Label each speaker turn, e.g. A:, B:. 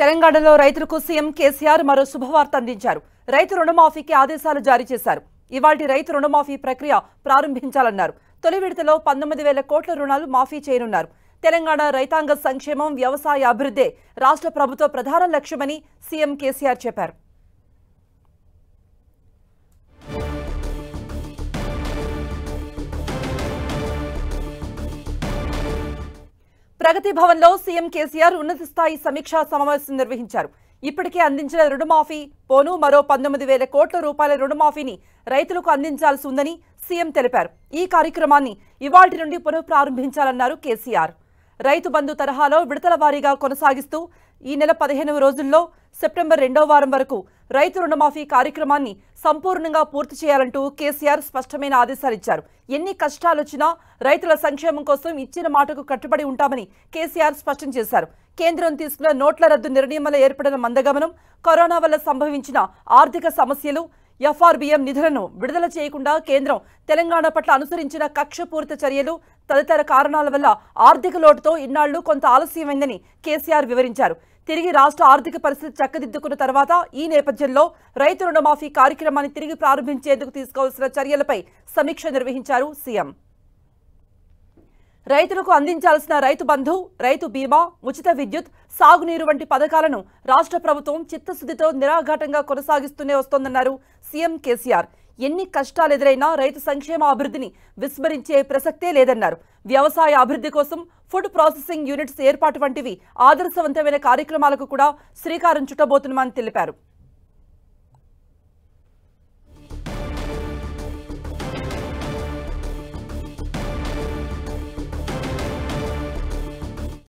A: తెలంగాణలో రైతులకు సీఎం కేసీఆర్ మరో శుభవార్త అందించారు రైతు రుణమాఫీకి ఆదేశాలు జారీ చేశారు ఇవాటి రైతు రుణమాఫీ ప్రక్రియ ప్రారంభించాలన్నారు తొలి విడతలో పంతొమ్మిది వేల కోట్ల రుణాలు మాఫీ చేయనున్నారు తెలంగాణ రైతాంగ సంక్షేమం వ్యవసాయ అభివృద్ధే రాష్ట్ర ప్రభుత్వ ప్రధాన లక్ష్యమని సీఎం కేసీఆర్ చెప్పారు ప్రగతి లో సీఎం కేసీఆర్ ఉన్నత స్థాయి సమీక్షా సమావేశం నిర్వహించారు ఇప్పటికే అందించిన రుణమాఫీ పోను మరో పంతొమ్మిది వేల కోట్ల రూపాయల రుణమాఫీని రైతులకు అందించాల్సి ఉందని సీఎం తెలిపారు ఈ కార్యక్రమాన్ని ఇవాటి నుండి పునఃప్రారంభించాలన్నారు కేసీఆర్ రైతు బంధు తరహాలో విడతల వారీగా కొనసాగిస్తూ ఈ నెల పదిహేనవ రోజుల్లో సెప్టెంబర్ రెండో వారం వరకు రైతు రుణమాఫీ కార్యక్రమాన్ని సంపూర్ణంగా పూర్తి చేయాలంటూ కేసీఆర్ స్పష్టమైన ఆదేశాలిచ్చారు ఎన్ని కష్టాలొచ్చినా రైతుల సంక్షేమం కోసం ఇచ్చిన మాటకు కట్టుబడి ఉంటామని కేసీఆర్ స్పష్టం చేశారు కేంద్రం తీసుకున్న నోట్ల రద్దు నిర్ణయం వల్ల ఏర్పడిన మందగమనం కరోనా వల్ల సంభవించిన ఆర్థిక సమస్యలు ఎఫ్ఆర్బీఎం నిధులను విడుదల చేయకుండా కేంద్రం తెలంగాణ పట్ల అనుసరించిన కక్షపూరిత చర్యలు తదితర కారణాల వల్ల ఆర్థిక లోటుతో ఇన్నాళ్లు కొంత ఆలస్యమైందని కేసీఆర్ వివరించారు తిరిగి రాష్ట్ర ఆర్థిక పరిస్థితి చక్కదిద్దుకున్న తర్వాత ఈ నేపథ్యంలో రైతు రుణమాఫీ కార్యక్రమాన్ని తిరిగి ప్రారంభించేందుకు తీసుకోవాల్సిన చర్యలపై సమీక్ష నిర్వహించారు సీఎం రైతులకు అందించాల్సిన రైతు బంధు రైతు బీమా ఉచిత విద్యుత్ సాగునీరు వంటి పథకాలను రాష్ట్ర ప్రభుత్వం చిత్తశుద్ధితో నిరాఘాటంగా కొనసాగిస్తూనే వస్తోందన్నారు సీఎం కేసీఆర్ ఎన్ని కష్టాలు ఎదురైనా రైతు సంక్షేమ అభివృద్ధిని విస్మరించే ప్రసక్తే లేదన్నారు వ్యవసాయ అభివృద్ధి కోసం ఫుడ్ ప్రాసెసింగ్ యూనిట్స్ ఏర్పాటు వంటివి ఆదర్శవంతమైన కార్యక్రమాలకు కూడా శ్రీకారం చుట్టబోతున్నామని తెలిపారు